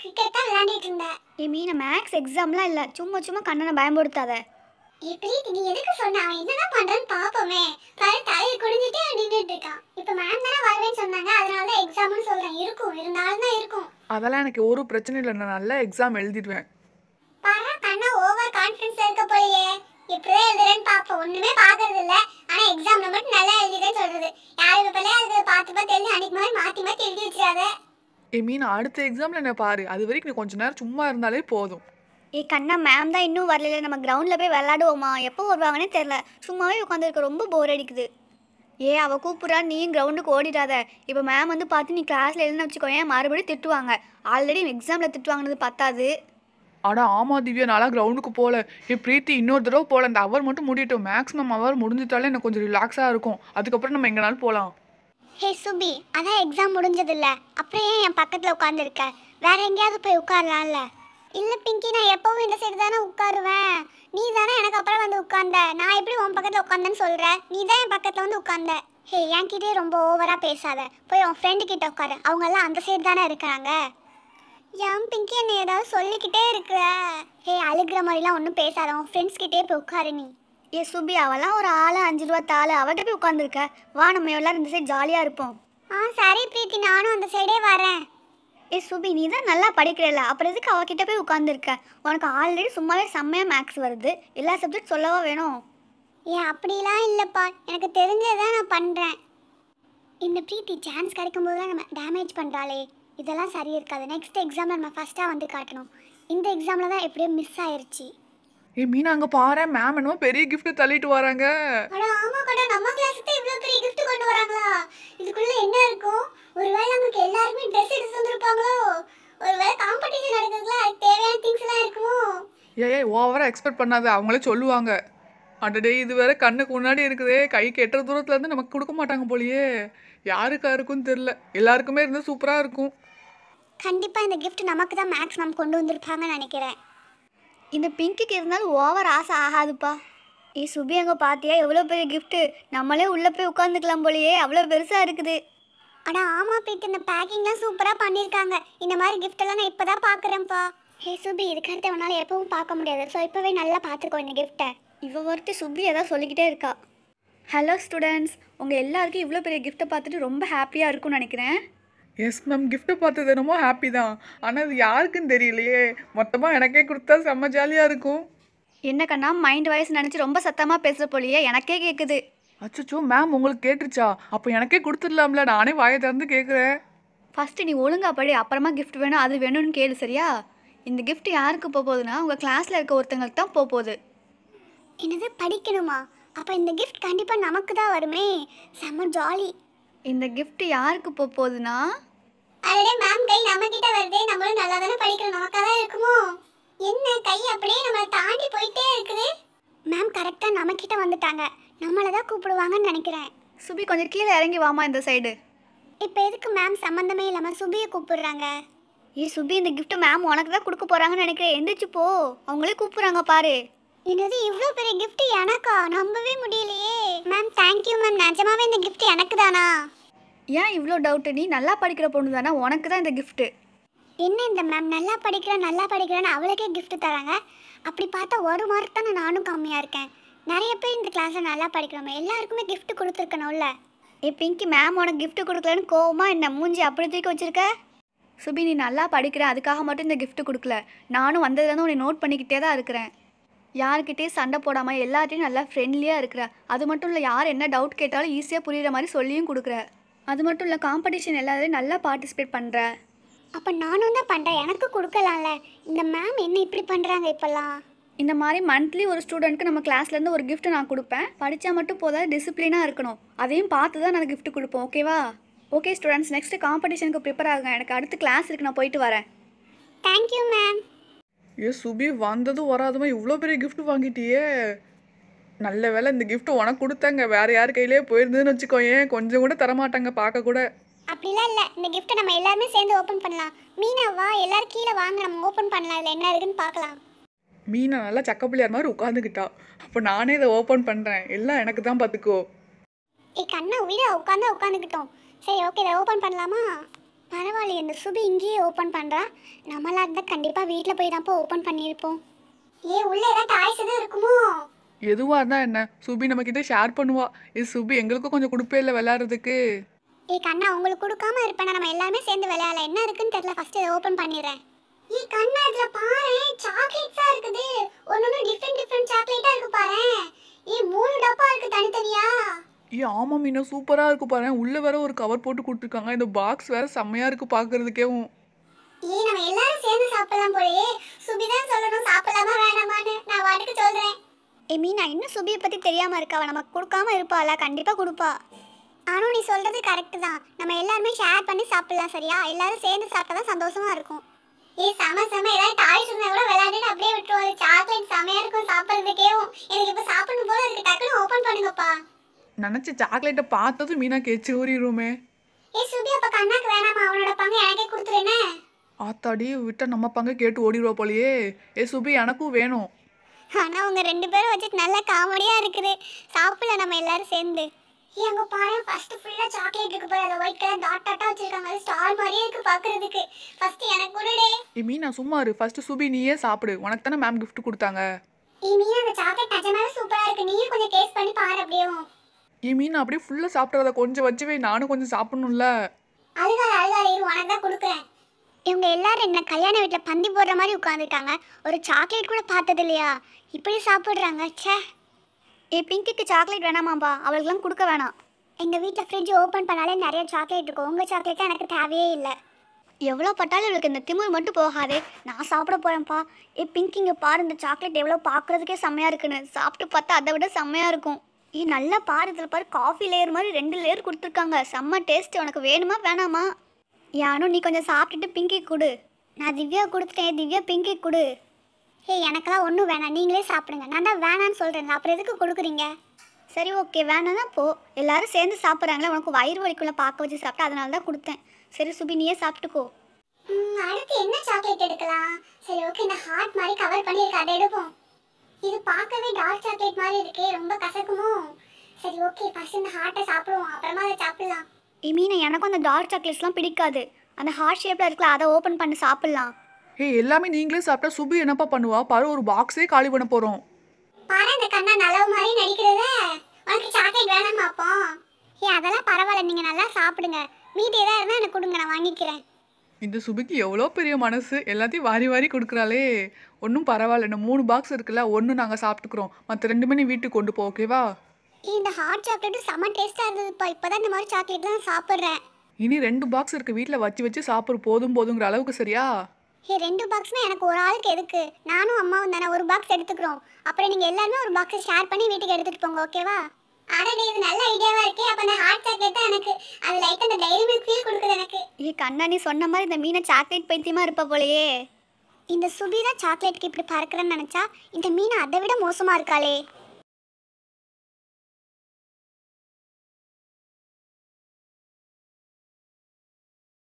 cricket தான் விளையாண்டுட்டு இருந்தேன் ஏ மீனா மேக்ஸ் எக்ஸாம்லாம் இல்லை சும்மா சும்மா கண்ணனை பயமுறுத்தாத ஏ பிரீத் நீ எதுக்கு சொன்ன அவன் என்னதான் பண்றான்னு பாப்போமே பாரு தலையை குடிஞ்சிட்டே நின்றுட்டு இருக்கான் இப்போ மேம் தானே வருவேன்னு சொன்னாங்க அதனால தான் எக்ஸாம்னு சொல்றேன் இருக்கும் இருந்தாலும் தான் இருக்கும் அதெல்லாம் எனக்கு ஒரு பிரச்சனையும் இல்லை நான் நல்லா எக்ஸாம் எழுதிடுவேன் பாரு கண்ணா ஓவர் கான்ஃபிடன்ஸ் இருக்க போலயே இப்படிதான் எழுதுறேன்னு பாப்போம் ஒண்ணுமே பாக்குறது இல்ல ஆனா எக்ஸாம்ல மட்டும் நல்லா எழுதிட்டேன்னு சொல்றது யாரு இப்ப அது பார்த்து பார்த்து எழுதி அன்னைக்கு மாதிரி மாத்தி மாத்தி எழுதி வச்சிடாத ஏ மீனா அடுத்த எக்ஸாமில் என்ன பாரு அது வரைக்கும் நீ கொஞ்ச நேரம் சும்மா இருந்தாலே போதும் ஏ கண்ணா மேம் தான் இன்னும் வரல நம்ம கிரவுண்டில் போய் விளாடுவோமா எப்போ வருவாங்கன்னே தெரில சும்மாவே உட்காந்துருக்க ரொம்ப போர் அடிக்குது ஏ அவள் கூப்பிட்றா நீயும் கிரவுண்டுக்கு ஓடிடாத இப்போ மேம் வந்து பார்த்து நீ கிளாஸில் எழுதுன்னு வச்சுக்கோ ஏன் மறுபடியும் திட்டுவாங்க ஆல்ரெடி எக்ஸாமில் திட்டுவாங்கனது பத்தாது ஆனால் ஆமாம் திவ்யா நாளாக கிரவுண்டுக்கு போகல ஏ பிரீத்தி இன்னொரு தடவை போகல அந்த அவர் மட்டும் முடியட்டும் மேக்ஸிமம் அவர் முடிஞ்சிட்டாலே எனக்கு கொஞ்சம் ரிலாக்ஸாக இருக்கும் அதுக்கப்புறம் நம்ம எங்கேனாலும் போகலாம் ஹே சுபி அதான் எக்ஸாம் முடிஞ்சதில்ல அப்புறம் ஏன் என் பக்கத்தில் உட்காந்துருக்க வேற எங்கேயாவது போய் உட்காரலாம்ல இல்லை பிங்கி நான் எப்பவும் இந்த சைடு தானே உட்காருவேன் நீ தானே எனக்கு அப்புறம் வந்து உட்கார்ந்த நான் எப்படி உன் பக்கத்தில் உட்காந்தேன்னு சொல்கிறேன் நீ தான் என் பக்கத்தில் வந்து உட்காந்த ஹே என்கிட்டே ரொம்ப ஓவராக பேசாத போய் உன் ஃப்ரெண்டு கிட்ட உட்காரு அவங்கெல்லாம் அந்த சைடு தானே இருக்கிறாங்க ஏன் பிங்கி என்னை ஏதாவது சொல்லிக்கிட்டே இருக்கிற ஹே அழுகிற மாதிரிலாம் ஒன்றும் பேசாத உன் ஃப்ரெண்ட்ஸ் கிட்டே போய் உட்காரு நீ ஏ சுபி அவெல்லாம் ஒரு ஆளு அஞ்சு ரூபா தாள் அவகிட்ட போய் உட்காந்துருக்க வா நம்ம எல்லாரும் இந்த சைடு ஜாலியாக இருப்போம் ஆ சரி பிரீத்தி நானும் அந்த சைடே வரேன் ஏ சுபி நீ தான் நல்லா படிக்கிறல அப்புறம் எதுக்கு அவகிட்ட போய் உட்காந்துருக்க உனக்கு ஆல்ரெடி சும்மாவே செம்மையாக மேக்ஸ் வருது எல்லா சப்ஜெக்ட் சொல்லவா வேணும் ஏ அப்படிலாம் இல்லைப்பா எனக்கு தெரிஞ்சதான் நான் பண்ணுறேன் இந்த பிரீத்தி சான்ஸ் கிடைக்கும்போது தான் நம்ம டேமேஜ் பண்ணுறாளே இதெல்லாம் சரி இருக்காது நெக்ஸ்ட் எக்ஸாமில் நம்ம ஃபஸ்ட்டாக வந்து காட்டணும் இந்த எக்ஸாமில் தான் எப்படியோ மிஸ் ஆயிடுச்சு ஏ மீனா அங்க பாரு மேம் என்னமோ பெரிய கிஃப்ட் தள்ளிட்டு வராங்க அட ஆமா கடா நம்ம கிளாஸ்க்கு இவ்ளோ பெரிய கிஃப்ட் கொண்டு வராங்களா இதுக்குள்ள என்ன இருக்கும் ஒருவேளை நமக்கு எல்லாருமே Dress எடுத்து வந்திருப்பாங்களோ ஒருவேளை காம்படிஷன் நடக்குதுல தேவையான திங்ஸ் எல்லாம் இருக்குமோ ஏய் ஓவரா எக்ஸ்பெக்ட் பண்ணாத அவங்களே சொல்லுவாங்க அடடே இது வேற கண்ணுக்கு முன்னாடி இருக்குதே கை கெட்டுற தூரத்துல இருந்து நமக்கு கொடுக்க மாட்டாங்க போலியே யாருக்கா இருக்கும் தெரியல எல்லாருக்குமே இருந்தா சூப்பரா இருக்கும் கண்டிப்பா இந்த கிஃப்ட் நமக்கு தான் மேக்ஸ் கொண்டு வந்திருப்பாங்கன்னு நினைக்கிறேன் இந்த பிங்க்குக்கு இருந்தாலும் ஓவர் ஆசை ஆகாதுப்பா ஏ சுபி அங்கே பார்த்தியா எவ்வளோ பெரிய கிஃப்ட்டு நம்மளே உள்ளே போய் உட்காந்துக்கலாம் போலயே அவ்வளோ பெருசாக இருக்குது ஆனால் ஆமாம் பேக்கு இந்த பேக்கிங்லாம் சூப்பராக பண்ணியிருக்காங்க இந்த மாதிரி கிஃப்டெல்லாம் நான் இப்போ தான் பார்க்குறேன்ப்பா ஹே சுபி இதுக்கடுத்து உன்னால் எப்பவும் பார்க்க முடியாது ஸோ இப்போவே நல்லா பார்த்துருக்கோம் இந்த கிஃப்ட்டை இவ ஒருத்தர் சுபி ஏதாவது சொல்லிக்கிட்டே இருக்கா ஹலோ ஸ்டூடெண்ட்ஸ் உங்கள் எல்லாருக்கும் இவ்வளோ பெரிய கிஃப்ட்டை பார்த்துட்டு ரொம்ப ஹாப்பியாக இருக்கும்னு நினைக்கிறேன் எஸ் மேம் கிஃப்ட்டு பார்த்தது என்னமோ ஹாப்பி தான் ஆனால் அது யாருக்குன்னு தெரியலையே மொத்தமாக எனக்கே கொடுத்தா செம்ம ஜாலியாக இருக்கும் என்ன கண்ணா மைண்ட் வாய்ஸ் நினச்சி ரொம்ப சத்தமாக பேசுகிற போலியே எனக்கே கேட்குது அச்சோ மேம் உங்களுக்கு கேட்டுருச்சா அப்போ எனக்கே கொடுத்துடலாம்ல நானே வாயை திறந்து கேட்குறேன் ஃபஸ்ட்டு நீ ஒழுங்கா படி அப்புறமா கிஃப்ட் வேணும் அது வேணும்னு கேளு சரியா இந்த கிஃப்ட் யாருக்கு போக போகுதுன்னா உங்கள் கிளாஸில் இருக்க ஒருத்தங்களுக்கு தான் போக போகுது என்னது படிக்கணுமா அப்போ இந்த கிஃப்ட் கண்டிப்பாக நமக்கு தான் வருமே செம்ம ஜாலி இந்த கிஃப்ட் யாருக்கு போக போகுதுன்னா அதே மேம் கை நம்ம கிட்ட வருதே நம்மளும் நல்லா தானே படிக்கிறோம் நமக்காக தான் இருக்குமோ என்ன கை அப்படியே நம்மளை தாண்டி போயிட்டே இருக்குது மேம் கரெக்டாக கிட்ட வந்துட்டாங்க நம்மளை தான் கூப்பிடுவாங்கன்னு நினைக்கிறேன் சுபி கொஞ்சம் கீழே இறங்கி வாமா இந்த சைடு இப்போ எதுக்கு மேம் சம்மந்தமே இல்லாமல் சுபியை கூப்பிடுறாங்க ஏ சுபி இந்த கிஃப்ட் மேம் உனக்கு தான் கொடுக்க போகிறாங்கன்னு நினைக்கிறேன் எந்திரிச்சு போ அவங்களே கூப்பிட்றாங்க பாரு என்னது இவ்வளோ பெரிய கிஃப்ட் எனக்கா நம்பவே முடியலையே மேம் தேங்க்யூ மேம் நிஜமாவே இந்த கிஃப்ட் எனக்கு தானா ஏன் இவ்வளோ டவுட்டு நீ நல்லா படிக்கிற பொண்ணு தானே உனக்கு தான் இந்த கிஃப்ட்டு என்ன இந்த மேம் நல்லா படிக்கிறேன் நல்லா படிக்கிறேன்னு அவளுக்கே கிஃப்ட் தராங்க அப்படி பார்த்தா ஒரு மார்க் தானே நானும் கம்மியாக இருக்கேன் நிறைய பேர் இந்த கிளாஸில் நல்லா படிக்கிறோமே எல்லாருக்குமே கிஃப்ட் கொடுத்துருக்கணும்ல ஏ பிங்கி மேம் உனக்கு கிஃப்ட் கொடுக்கலன்னு கோவமா என்ன மூஞ்சி அப்படி தூக்கி வச்சிருக்க சுபி நீ நல்லா படிக்கிற அதுக்காக மட்டும் இந்த கிஃப்ட் கொடுக்கல நானும் வந்ததுலேருந்து உன்னை நோட் பண்ணிக்கிட்டே தான் இருக்கிறேன் யார்கிட்டேயும் சண்டை போடாமல் எல்லார்ட்டையும் நல்லா ஃப்ரெண்ட்லியாக இருக்கிற அது மட்டும் இல்லை யார் என்ன டவுட் கேட்டாலும் ஈஸியாக புரிகிற மாதிரி சொல்லியும் கொடுக்குற அது மட்டும் இல்லை காம்படிஷன் எல்லாத்தையும் நல்லா பார்ட்டிசிபேட் பண்ணுற அப்போ நானும் தான் பண்ணுறேன் எனக்கு கொடுக்கலாம்ல இந்த மேம் என்ன இப்படி பண்ணுறாங்க இப்போல்லாம் இந்த மாதிரி மந்த்லி ஒரு ஸ்டூடெண்ட்க்கு நம்ம கிளாஸ்லேருந்து ஒரு கிஃப்ட் நான் கொடுப்பேன் படித்தா மட்டும் போதாது டிசிப்ளினாக இருக்கணும் அதையும் பார்த்து தான் நான் கிஃப்ட் கொடுப்போம் ஓகேவா ஓகே ஸ்டூடெண்ட்ஸ் நெக்ஸ்ட் காம்படிஷனுக்கு ப்ரிப்பேர் ஆகுங்க எனக்கு அடுத்து கிளாஸ் இருக்கு நான் போயிட்டு வரேன் தேங்க்யூ மேம் ஏ சுபி வந்ததும் வராதுமா இவ்வளோ பெரிய கிஃப்ட் வாங்கிட்டியே நல்ல வேலை இந்த கிஃப்ட் உனக்கு கொடுத்தாங்க வேற யார் கையிலேயே போயிருந்ததுன்னு வச்சுக்கோ ஏன் கொஞ்சம் கூட தரமாட்டாங்க பார்க்க கூட அப்படிலாம் இல்லை இந்த கிஃப்ட்டை நம்ம எல்லாருமே சேர்ந்து ஓப்பன் பண்ணலாம் மீனாவா எல்லாரும் கீழே வாங்க நம்ம ஓப்பன் பண்ணலாம் இதில் என்ன இருக்குன்னு பார்க்கலாம் மீனா நல்லா சக்க மாதிரி உட்காந்துக்கிட்டா அப்போ நானே இதை ஓப்பன் பண்ணுறேன் எல்லாம் எனக்கு தான் பார்த்துக்கோ ஏ கண்ணா உயிரா உட்காந்து உட்காந்துக்கிட்டோம் சரி ஓகே இதை ஓப்பன் பண்ணலாமா பரவாயில்ல இந்த சுபி இங்கேயே ஓப்பன் பண்ணுறா நம்மளாக இருந்தால் கண்டிப்பாக வீட்டில் போய் தான் ஓப்பன் பண்ணியிருப்போம் ஏ உள்ள ஏதாவது டாய்ஸ் எதுவும் இருக்குமோ எதுவாக இருந்தால் என்ன சுபி கிட்ட ஷேர் பண்ணுவா இது சுபி எங்களுக்கும் கொஞ்சம் கொடுப்பே இல்லை விளாட்றதுக்கு ஏ கண்ணா உங்களுக்கு கொடுக்காம இருப்பேன் நம்ம எல்லாமே சேர்ந்து விளையாட என்ன இருக்குன்னு தெரியல ஃபர்ஸ்ட் இதை ஓப்பன் பண்ணிடுறேன் ஏ கண்ணா இதுல பாரு சாக்லேட்ஸா இருக்குது ஒன்று டிஃப்ரெண்ட் டிஃப்ரெண்ட் சாக்லேட்டா இருக்கு பாரு ஏ மூணு டப்பா இருக்கு தனித்தனியா ஏ ஆமாம் மீனா சூப்பராக இருக்கும் பாரு உள்ளே வேற ஒரு கவர் போட்டு கொடுத்துருக்காங்க இந்த பாக்ஸ் வேற செம்மையாக இருக்கு பார்க்கறதுக்கேவும் ஏ நம்ம எல்லாரும் சேர்ந்து சாப்பிடலாம் போலயே சுபிதான் சொல்லணும் சாப்பிடலாமா வேணாமான்னு நான் வாட்டுக்கு சொல்றேன் ஏ மீனா இன்னும் சுபியை பற்றி தெரியாமல் இருக்கா அவள் நமக்கு கொடுக்காம இருப்பாளா கண்டிப்பாக கொடுப்பா ஆனால் நீ சொல்கிறது கரெக்டு தான் நம்ம எல்லாருமே ஷேர் பண்ணி சாப்பிடலாம் சரியா எல்லாரும் சேர்ந்து சாப்பிட்டா தான் சந்தோஷமாக இருக்கும் ஏ செம செம ஏதாவது டாய்ஸ் இருந்தால் கூட விளையாண்டுட்டு அப்படியே விட்டுருவோம் சாக்லேட் செமையாக இருக்கும் சாப்பிட்றதுக்கேவும் எனக்கு இப்போ சாப்பிடணும் போல இருக்கு டக்குன்னு ஓப்பன் பண்ணுங்கப்பா நினச்சி சாக்லேட்டை பார்த்ததும் மீனாக்கு எச்சு ஊறிடுமே ஏ சுபி அப்ப கண்ணாக்கு வேணாமா அவனோட பங்கு எனக்கே கொடுத்துருனே ஆத்தாடி விட்டா நம்ம பங்கு கேட்டு ஓடிடுவா போலயே ஏ சுபி எனக்கும் வேணும் ஆனா உங்க ரெண்டு பேரும் வச்சுட்டு நல்ல காமெடியா இருக்குது சாப்பிடல நம்ம எல்லாரும் சேர்ந்து ஏ அங்க பாரு ஃபர்ஸ்ட் ஃபுல்லா சாக்லேட் இருக்கு பாரு அந்த ஒயிட் கலர் டாட் டாட்டா வச்சிருக்காங்க அது ஸ்டார் மாதிரியே இருக்கு பாக்குறதுக்கு ஃபர்ஸ்ட் எனக்கு கொடுடே ஏ மீனா சும்மா இரு ஃபர்ஸ்ட் சுபி நீயே சாப்பிடு உனக்கு தானே மேம் கிஃப்ட் கொடுத்தாங்க ஏ மீனா அந்த சாக்லேட் நிஜமாவே சூப்பரா இருக்கு நீயும் கொஞ்சம் டேஸ்ட் பண்ணி பாரு அப்படியே ஏ மீன் அப்படியே ஃபுல்லாக சாப்பிட்றத கொஞ்சம் வச்சு வை நானும் கொஞ்சம் சாப்பிடணும்ல அழுகாத அழுகாத இரு உனக்கு தான் கொடுக்குறேன் இவங்க எல்லாரும் என்ன கல்யாண வீட்டில் பந்தி போடுற மாதிரி உட்காந்துருக்காங்க ஒரு சாக்லேட் கூட பார்த்தது இல்லையா இப்படி சாப்பிட்றாங்க ச்சே ஏ பிங்கிக்கு சாக்லேட் வேணாமாப்பா அவளுக்குலாம் கொடுக்க வேணாம் எங்கள் வீட்டில் ஃப்ரிட்ஜ் ஓப்பன் பண்ணாலே நிறைய சாக்லேட் இருக்கும் உங்கள் சாக்லேட் எனக்கு தேவையே இல்லை எவ்வளோ பட்டாலும் இவளுக்கு இந்த திமிர் மட்டும் போகாதே நான் சாப்பிட போகிறேன்ப்பா ஏ பிங்க் இங்கே பாரு இந்த சாக்லேட் எவ்வளோ பார்க்குறதுக்கே செம்மையாக இருக்குன்னு சாப்பிட்டு பார்த்தா அதை விட செம்மையாக இருக்கும் ஏ நல்லா பாரு இதில் பாரு காஃபி லேயர் மாதிரி ரெண்டு லேயர் கொடுத்துருக்காங்க செம்ம டேஸ்ட் உனக்கு வேணுமா வேணாமா யானும் நீ கொஞ்சம் சாப்பிட்டுட்டு பிங்கி கொடு நான் திவ்யா கொடுத்துட்டேன் திவ்யா பிங்கி கொடு ஹே எனக்கெல்லாம் ஒன்றும் வேணாம் நீங்களே சாப்பிடுங்க நான் தான் வேணான்னு சொல்கிறேன் அப்புறம் எதுக்கு கொடுக்குறீங்க சரி ஓகே வேணாம்னா போ எல்லாரும் சேர்ந்து சாப்பிட்றாங்களே உனக்கு வயிறு வலிக்குள்ளே பார்க்க வச்சு சாப்பிட்டா அதனால தான் கொடுத்தேன் சரி சுபி நீயே சாப்பிட்டுக்கோ அடுத்து என்ன சாக்லேட் எடுக்கலாம் சரி ஓகே இந்த ஹார்ட் மாதிரி கவர் பண்ணி அதை எடுப்போம் இது பார்க்கவே டார்க் சாக்லேட் மாதிரி இருக்கே ரொம்ப கசக்குமோ சரி ஓகே ஃபர்ஸ்ட் இந்த ஹார்ட்டை சாப்பிடுவோம் அப்புறமா அதை சாப்பிடலாம் ஏ மீனா எனக்கும் அந்த டார்க் சாக்லேட்ஸ்லாம் பிடிக்காது அந்த ஹார்ட் ஷேப்பில் இருக்கல அதை ஓப்பன் பண்ணி சாப்பிடலாம் ஏய் எல்லாமே நீங்களே சாப்பிட்டா சுபு என்னப்பா பண்ணுவா பாரு ஒரு பாக்ஸே காலி பண்ண போறோம் பாரு இந்த கண்ணா நலவு மாதிரி நடிக்கிறத உனக்கு சாக்லேட் வேணாமா அப்போ ஏய் அதெல்லாம் பரவாயில்ல நீங்க நல்லா சாப்பிடுங்க மீதி ஏதாவது இருந்தா எனக்கு கொடுங்க நான் வாங்கிக்கிறேன் இந்த சுபிக்கு எவ்வளோ பெரிய மனசு எல்லாத்தையும் வாரி வாரி கொடுக்குறாளே ஒன்றும் பரவாயில்ல இந்த மூணு பாக்ஸ் இருக்குல்ல ஒன்று நாங்கள் சாப்பிட்டுக்குறோம் மற்ற ரெண்டு மணி வீட்டுக்கு கொண்டு போ ஓகேவா இந்த ஹாட் சாக்லேட்டு செம்ம டேஸ்ட்டாக இருந்ததுப்பா இப்போ தான் இந்த மாதிரி சாக்லேட் தான் சாப்பிட்றேன் இனி ரெண்டு பாக்ஸ் இருக்குது வீட்டில் வச்சு வச்சு சாப்பிட்ற போதும் போதுங்கிற அளவுக்கு சரியா ஏ ரெண்டு பாக்ஸ்மே எனக்கு ஒரு ஆளுக்கு எதுக்கு நானும் அம்மாவும் தானே ஒரு பாக்ஸ் எடுத்துக்கிறோம் அப்புறம் நீங்கள் எல்லாருமே ஒரு பாக்ஸை ஷேர் பண்ணி வீட்டுக்கு எடுத்துகிட்டு போங்க ஓகேவா ஆல்ரெடி இது நல்ல ஐடியாவாக இருக்கே அப்போ அந்த ஹாட் சாக்லேட் தான் எனக்கு அது லைட்டாக அந்த டைரி மில்க் ஃபீல் ஏ கண்ணா நீ சொன்ன மாதிரி இந்த மீனை சாக்லேட் பைத்தியமாக இருப்ப போலையே இந்த சுபி சாக்லேட்க்கு இப்படி பறக்கிறேன்னு நினச்சா இந்த மீனை அதை விட மோசமாக இருக்காளே